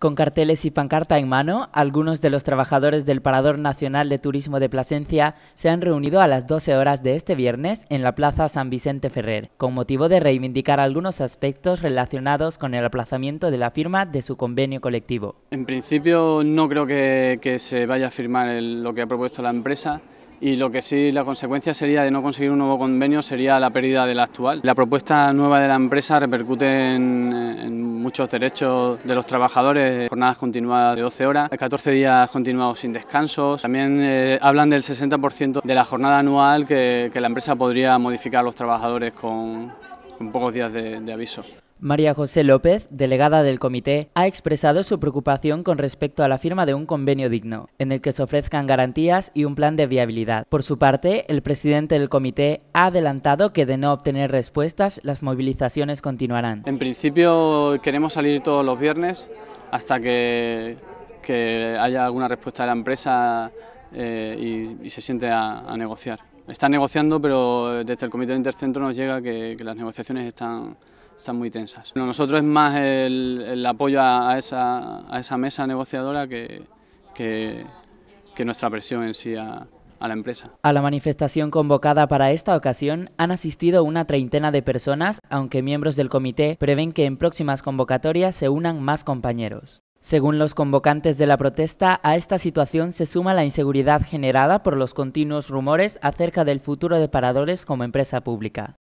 Con carteles y pancarta en mano, algunos de los trabajadores del Parador Nacional de Turismo de Plasencia se han reunido a las 12 horas de este viernes en la Plaza San Vicente Ferrer, con motivo de reivindicar algunos aspectos relacionados con el aplazamiento de la firma de su convenio colectivo. En principio no creo que, se vaya a firmar lo que ha propuesto la empresa. Y lo que sí, la consecuencia sería de no conseguir un nuevo convenio sería la pérdida del actual. La propuesta nueva de la empresa repercute en, en derechos de los trabajadores, jornadas continuadas de 12 horas, 14 días continuados sin descansos. También eh, hablan del 60% de la jornada anual que, la empresa podría modificar a los trabajadores con, pocos días de aviso. María José López, delegada del comité, ha expresado su preocupación con respecto a la firma de un convenio digno, en el que se ofrezcan garantías y un plan de viabilidad. Por su parte, el presidente del comité ha adelantado que de no obtener respuestas, las movilizaciones continuarán. En principio queremos salir todos los viernes hasta que, que haya alguna respuesta de la empresa eh, y, se siente a, negociar. Está negociando, pero desde el comité de intercentro nos llega que, que las negociaciones están están muy tensas. nosotros es más el, apoyo a, esa, mesa negociadora que, nuestra presión en sí a la empresa. A la manifestación convocada para esta ocasión han asistido una treintena de personas, aunque miembros del comité prevén que en próximas convocatorias se unan más compañeros. Según los convocantes de la protesta, a esta situación se suma la inseguridad generada por los continuos rumores acerca del futuro de Paradores como empresa pública.